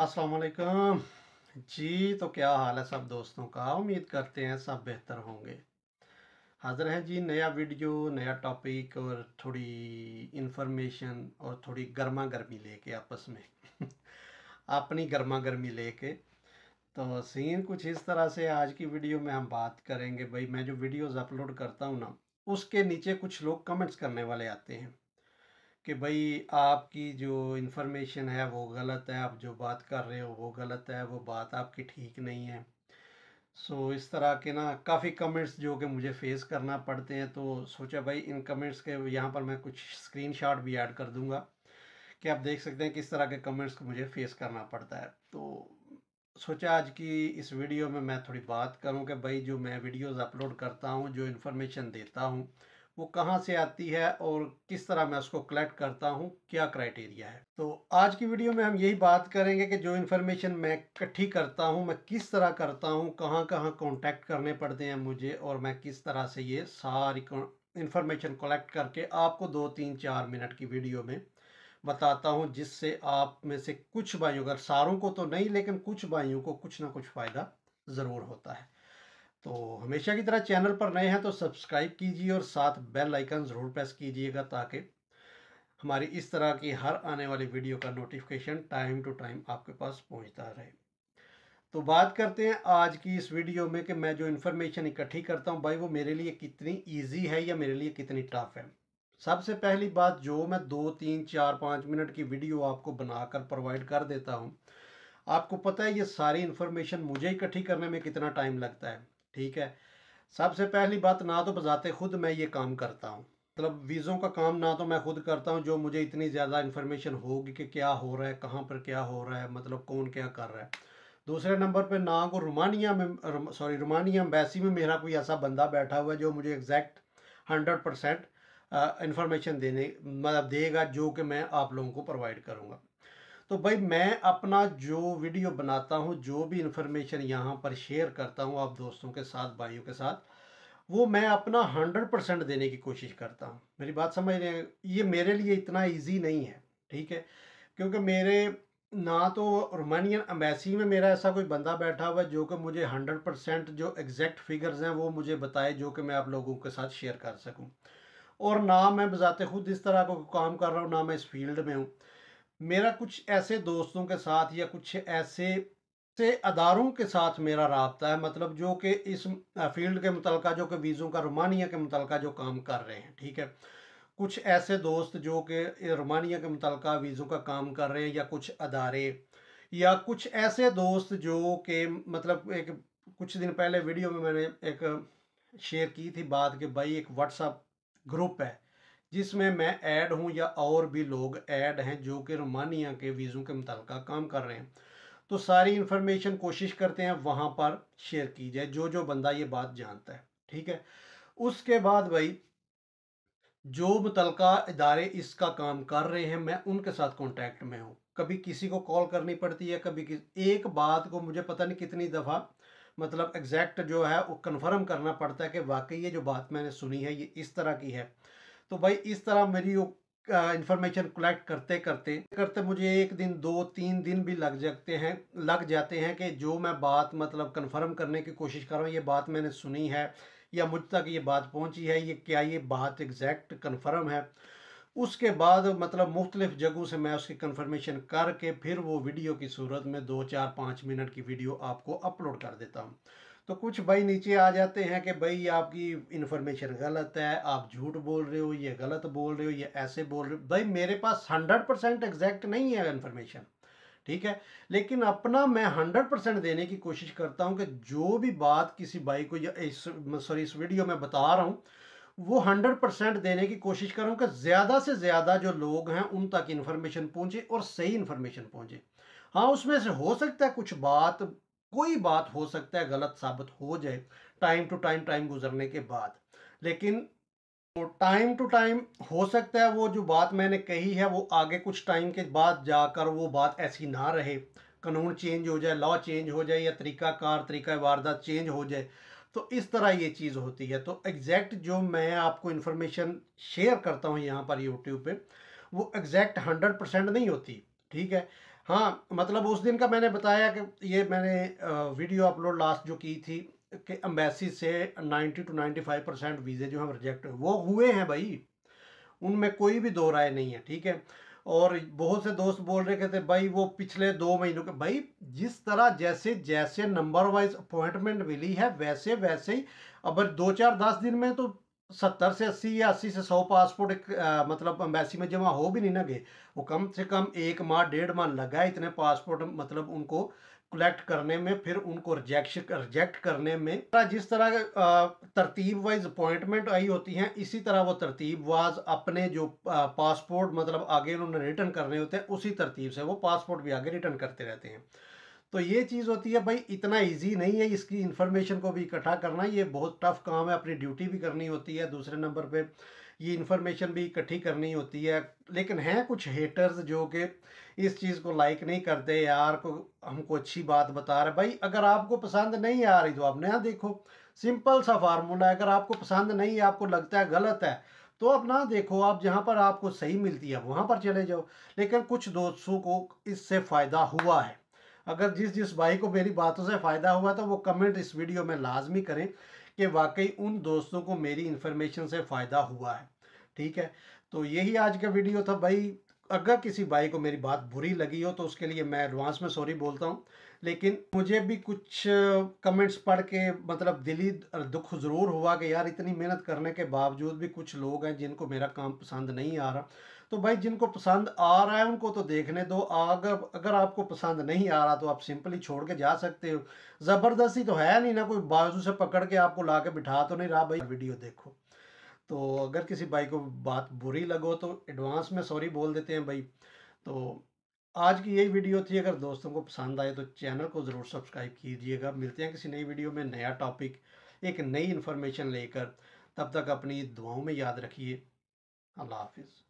असलकम जी तो क्या हाल है सब दोस्तों का उम्मीद करते हैं सब बेहतर होंगे हाजिर हैं जी नया वीडियो नया टॉपिक और थोड़ी इन्फॉर्मेशन और थोड़ी गर्मा गर्मी ले के आपस में अपनी गर्मा गर्मी ले के तो सीन कुछ इस तरह से आज की वीडियो में हम बात करेंगे भाई मैं जो वीडियोस अपलोड करता हूँ ना उसके नीचे कुछ लोग कमेंट्स करने वाले आते हैं कि भाई आपकी जो इन्फॉर्मेशन है वो गलत है आप जो बात कर रहे हो वो गलत है वो बात आपकी ठीक नहीं है सो so, इस तरह के ना काफ़ी कमेंट्स जो कि मुझे फेस करना पड़ते हैं तो सोचा भाई इन कमेंट्स के यहाँ पर मैं कुछ स्क्रीनशॉट भी ऐड कर दूँगा कि आप देख सकते हैं किस तरह के कमेंट्स को मुझे फेस करना पड़ता है तो सोचा आज की इस वीडियो में मैं थोड़ी बात करूँ कि भाई जो मैं वीडियोस अपलोड करता हूँ जो इन्फॉर्मेशन देता हूँ वो कहाँ से आती है और किस तरह मैं उसको कलेक्ट करता हूँ क्या क्राइटेरिया है तो आज की वीडियो में हम यही बात करेंगे कि जो इन्फॉर्मेशन मैं इकट्ठी करता हूँ मैं किस तरह करता हूँ कहाँ कहाँ कॉन्टैक्ट करने पड़ते हैं मुझे और मैं किस तरह से ये सारी इन्फॉर्मेशन कलेक्ट करके आपको दो तीन चार मिनट की वीडियो में बताता हूँ जिससे आप में से कुछ भाइयों अगर सारों को तो नहीं लेकिन कुछ भाइयों को कुछ ना कुछ फ़ायदा ज़रूर होता है तो हमेशा की तरह चैनल पर नए हैं तो सब्सक्राइब कीजिए और साथ बेल आइकन ज़रूर प्रेस कीजिएगा ताकि हमारी इस तरह की हर आने वाली वीडियो का नोटिफिकेशन टाइम टू टाइम आपके पास पहुंचता रहे तो बात करते हैं आज की इस वीडियो में कि मैं जो इन्फॉर्मेशन इकट्ठी करता हूं भाई वो मेरे लिए कितनी इजी है या मेरे लिए कितनी टफ है सबसे पहली बात जो मैं दो तीन चार पाँच मिनट की वीडियो आपको बनाकर प्रोवाइड कर देता हूँ आपको पता है ये सारी इन्फॉर्मेशन मुझे इकट्ठी करने में कितना टाइम लगता है ठीक है सबसे पहली बात ना तो बजाते खुद मैं ये काम करता हूँ मतलब वीज़ों का काम ना तो मैं खुद करता हूँ जो मुझे इतनी ज़्यादा इन्फॉर्मेशन होगी कि क्या हो रहा है कहाँ पर क्या हो रहा है मतलब कौन क्या कर रहा है दूसरे नंबर पे ना को रोमानिया में सॉरी रोमानिया अम्बेसी में मेरा कोई ऐसा बंदा बैठा हुआ है जो मुझे एग्जैक्ट हंड्रेड परसेंट इन्फॉर्मेशन देने मतलब देगा जो कि मैं आप लोगों को प्रोवाइड करूँगा तो भाई मैं अपना जो वीडियो बनाता हूँ जो भी इन्फॉर्मेशन यहाँ पर शेयर करता हूँ आप दोस्तों के साथ भाइयों के साथ वो मैं अपना हंड्रेड परसेंट देने की कोशिश करता हूँ मेरी बात समझ रहे हैं ये मेरे लिए इतना इजी नहीं है ठीक है क्योंकि मेरे ना तो रोमानियन अम्बेसी में मेरा ऐसा कोई बंदा बैठा हुआ है जो कि मुझे हंड्रेड परसेंट जो एग्जैक्ट फिगर्स हैं वो मुझे बताए जो कि मैं आप लोगों के साथ शेयर कर सकूं और ना मैं बजाते खुद इस तरह का काम कर रहा हूं ना मैं इस फील्ड में हूं मेरा कुछ ऐसे दोस्तों के साथ या कुछ ऐसे से अदारों के साथ मेरा रबता है मतलब जो कि इस फील्ड के मुतल जो कि वीज़ों का रोमानिया के मुतल जो काम कर रहे हैं ठीक है कुछ ऐसे दोस्त जो कि रोमानिया के मुतल वीज़ों का काम कर रहे हैं या कुछ अदारे या कुछ ऐसे दोस्त जो कि मतलब एक कुछ दिन पहले वीडियो में मैंने एक शेयर की थी बात कि भाई एक व्हाट्सअप ग्रुप है जिसमें मैं ऐड हूँ या और भी लोग ऐड हैं जो कि रोमानिया के वीज़ों के मुतल काम कर रहे हैं तो सारी इन्फॉर्मेशन कोशिश करते हैं वहाँ पर शेयर की जाए जो जो बंदा ये बात जानता है ठीक है उसके बाद भाई जो मुतल इदारे इसका काम कर रहे हैं मैं उनके साथ कॉन्टैक्ट में हूँ कभी किसी को कॉल करनी पड़ती है कभी किस एक बात को मुझे पता नहीं कितनी दफ़ा मतलब एग्जैक्ट जो है वो कन्फर्म करना पड़ता है कि वाकई ये जो बात मैंने सुनी है ये इस तरह की है तो भाई इस तरह मेरी वो इंफॉर्मेशन कलेक्ट करते करते करते मुझे एक दिन दो तीन दिन भी लग जाते हैं लग जाते हैं कि जो मैं बात मतलब कन्फर्म करने की कोशिश कर रहा हूँ ये बात मैंने सुनी है या मुझ तक ये बात पहुँची है ये क्या ये बात एग्जैक्ट कन्फर्म है उसके बाद मतलब मुख्तलिफ़ जगहों से मैं उसकी कन्फर्मेशन करके फिर वो वीडियो की सूरत में दो चार पाँच मिनट की वीडियो आपको अपलोड कर देता हूँ तो कुछ भाई नीचे आ जाते हैं कि भाई आपकी इन्फॉर्मेशन गलत है आप झूठ बोल रहे हो ये गलत बोल रहे हो ये ऐसे बोल रहे हो भाई मेरे पास हंड्रेड परसेंट एग्जैक्ट नहीं है इन्फॉर्मेशन ठीक है लेकिन अपना मैं हंड्रेड परसेंट देने की कोशिश करता हूँ कि जो भी बात किसी भाई को या इस सॉरी इस वीडियो में बता रहा हूँ वो हंड्रेड परसेंट देने की कोशिश करूँ कि ज़्यादा से ज़्यादा जो लोग हैं उन तक इन्फॉर्मेशन पहुँचे और सही इन्फॉर्मेशन पहुँचे हाँ उसमें से हो सकता है कुछ बात कोई बात हो सकता है गलत साबित हो जाए टाइम टू टाइम टाइम गुजरने के बाद लेकिन तो टाइम टू टाइम हो सकता है वो जो बात मैंने कही है वो आगे कुछ टाइम के बाद जाकर वो बात ऐसी ना रहे कानून चेंज हो जाए लॉ चेंज हो जाए या तरीकाकार तरीका वारदात चेंज हो जाए तो इस तरह ये चीज़ होती है तो एग्जैक्ट जो मैं आपको इन्फॉर्मेशन शेयर करता हूँ यहाँ पर यूट्यूब पे वो एग्जैक्ट हंड्रेड परसेंट नहीं होती ठीक है हाँ मतलब उस दिन का मैंने बताया कि ये मैंने वीडियो अपलोड लास्ट जो की थी कि अम्बेसी से 90 टू 95 परसेंट वीज़े जो हम रिजेक्ट वो हुए हैं भाई उनमें कोई भी दो राय नहीं है ठीक है और बहुत से दोस्त बोल रहे थे भाई वो पिछले दो महीनों के भाई जिस तरह जैसे जैसे नंबर वाइज अपॉइंटमेंट मिली है वैसे वैसे ही अब दो चार दस दिन में तो सत्तर से अस्सी या अस्सी से सौ पासपोर्ट एक आ, मतलब अम्बेसी में जमा हो भी नहीं ना गए वो कम से कम एक माह डेढ़ माह लगा इतने पासपोर्ट मतलब उनको कलेक्ट करने में फिर उनको रिजेक्शन रिजेक्ट करने में जिस तरह तरतीब वाइज अपॉइंटमेंट आई होती हैं इसी तरह वो तरतीब वाज अपने जो पासपोर्ट मतलब आगे उन्होंने रिटर्न करने होते हैं उसी तरतीब से वो पासपोर्ट भी आगे रिटर्न करते रहते हैं तो ये चीज़ होती है भाई इतना इजी नहीं है इसकी इन्फॉर्मेशन को भी इकट्ठा करना ये बहुत टफ काम है अपनी ड्यूटी भी करनी होती है दूसरे नंबर पे ये इन्फॉर्मेशन भी इकट्ठी करनी होती है लेकिन हैं कुछ हेटर्स जो कि इस चीज़ को लाइक नहीं करते यार को हमको अच्छी बात बता रहे भाई अगर आपको पसंद नहीं आ रही तो आप नया देखो सिंपल सा फार्मूला है अगर आपको पसंद नहीं है आपको लगता है गलत है तो आप ना देखो आप जहाँ पर आपको सही मिलती है वहाँ पर चले जाओ लेकिन कुछ दोस्तों को इससे फ़ायदा हुआ है अगर जिस जिस भाई को मेरी बातों से फ़ायदा हुआ तो वो कमेंट इस वीडियो में लाजमी करें कि वाकई उन दोस्तों को मेरी इन्फॉर्मेशन से फ़ायदा हुआ है ठीक है तो यही आज का वीडियो था भाई अगर किसी भाई को मेरी बात बुरी लगी हो तो उसके लिए मैं एडवांस में सॉरी बोलता हूँ लेकिन मुझे भी कुछ कमेंट्स पढ़ के मतलब दिली दुख ज़रूर हुआ कि यार इतनी मेहनत करने के बावजूद भी कुछ लोग हैं जिनको मेरा काम पसंद नहीं आ रहा तो भाई जिनको पसंद आ रहा है उनको तो देखने दो अगर अगर आपको पसंद नहीं आ रहा तो आप सिंपली छोड़ के जा सकते हो ज़बरदस्ती तो है नहीं ना कोई बाजू से पकड़ के आपको ला के बिठा तो नहीं रहा भाई वीडियो देखो तो अगर किसी भाई को बात बुरी लगो तो एडवांस में सॉरी बोल देते हैं भाई तो आज की यही वीडियो थी अगर दोस्तों को पसंद आए तो चैनल को ज़रूर सब्सक्राइब कीजिएगा मिलते हैं किसी नई वीडियो में नया टॉपिक एक नई इन्फॉर्मेशन लेकर तब तक अपनी दुआओं में याद रखिए अल्लाह हाफिज़